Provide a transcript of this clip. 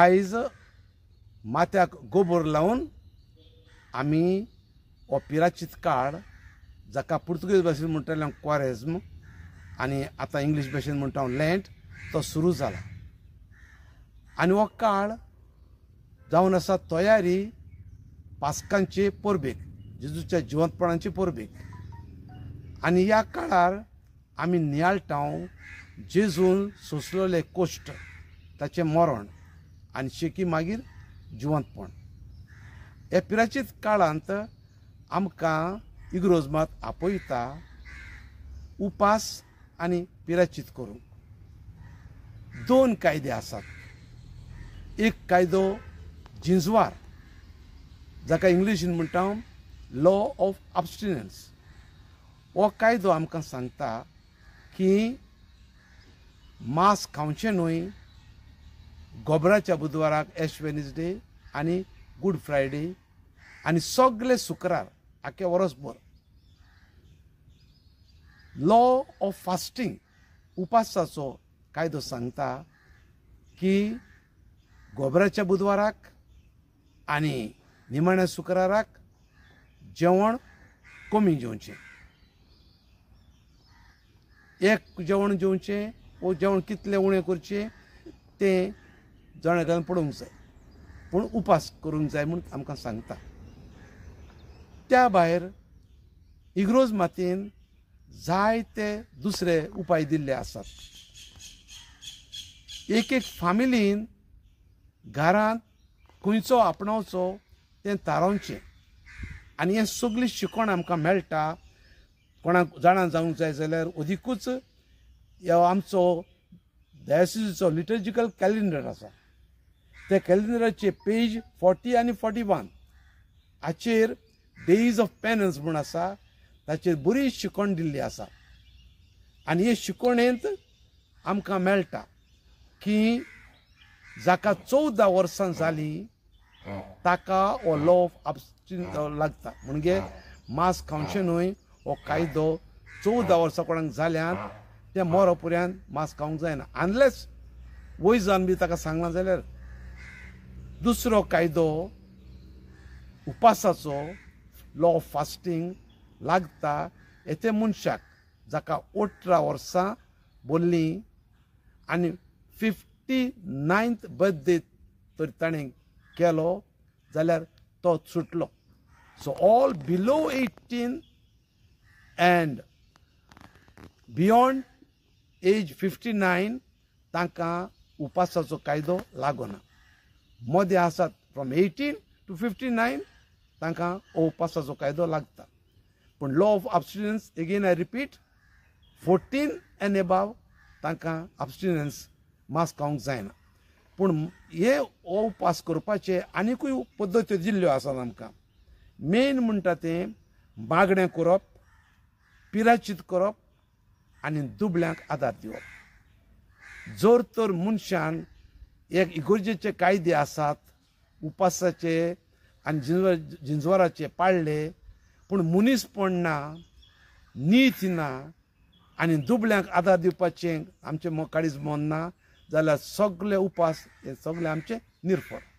आयज माथ्याक गोबर लावून आमी ओपिराची काळ जाका पुर्तुगेज भाशेन म्हणटाले हांव क्वारेज्म आनी आतां इंग्लीश भाशेन म्हणटा हांव तो सुरू जाला आनी हो काळ जावन आसा तयारी पासकांचे परबेक जेजूच्या जिवंतपणांचे परबेक आनी ह्या काळार आमी नियाळटांव जेजून सोंसलोले कोश्ट ताचें मरण आणि शेकी मागीर जिवंतपण हे पिराचित काळांत आमकां मात आपयता उपास आणि पिराचीत करूंक दोन कायदे आसात एक कायदो जिंजवार जाका इंग्लिशीन म्हणटा लॉ ऑफ ऑबस्टिनन्स हो कायदो आमकां सांगता की मांस खावचें न्हय गोबराच्या बुधवाराक एश वेनजडे आनी गूड फ्रायडे आनी सगळे शुक्रार आखे वरसभर लॉ ऑफ फास्टिंग उपासाचो कायदो सांगता की गोबराच्या बुधवाराक आनी निमाण्या शुक्राराक जेवण कमी जेवचें एक जेवण जेवचें वो जेवण कितलें उणें करचें तें जण एकान पडूंक जाय पूण उपास करूंक जाय म्हूण आमकां सांगता त्या भायर इग्रोज मातयेन जायते दुसरे उपाय दिल्ले आसात एक एक फामिलीन घरांत खंयचो आपणावचो तें थारावचें आनी हें सगळी शिकवण आमकां मेळटा कोणाक जाणां जावंक जाय जाल्यार हो आमचो डायसिसीचो लिटर्जिकल कॅलेंडर आसा त्या कॅलेंडराचे पेज फॉर्टी आनी फॉर्टी वन हाचेर डेज ऑफ पॅनल्स म्हूण आसा ताचेर बरी शिकवण दिल्ली आसा आनी हे शिकवणेंत आमकां मेळटा की जाका चवदा वर्सां जाली ताका हो लॉ ऑफ हो लागता म्हणजे मास खावचे न्हय हो कायदो चवदा वर्सां कोणाक जाल्यान ते मोरो पुऱ्यान मास खावंक जायना आनलेस वयर जावन बी ताका सांगला जाल्यार दुसरो कायदो उपासाचो लॉ ऑफ फास्टींग लागता येथे मनशाक जाका अठरा वर्सां बोल्ली आनी फिफ्टी नायन्थ बर्थडे तर ताणें केलो जाल्यार तो सुटलो so all below eighteen and beyond age fifty nine तांकां उपासाचो कायदो लागोना मोदी आसात from eighteen to fifty nine तांकां ओवपासाचो कायदो लागता पूण law of abstinence again I repeat fourteen and above तांकां ऑबस्टिनन्स मास खावंक जायना पूण हे ओ पास करपाचे आनिकूय पद्दत्यो दिल्ल्यो आसात आमकां मेन म्हणटा तें बागडें करप पिराचीत करप आनी दुबळ्यांक आदार दिवप जर तर मनशान एक इगोर्जेचे कायदे आसात उपासाचे आणि जिंजवार जिंजवाराचे पाळले पण मुनीसपण ना नीत ना आणि दुबळ्यांक आदार दिवपाचें आमचे काळीज मन ना जाल्यार सगळे उपास हे सगळे आमचे निर्फळ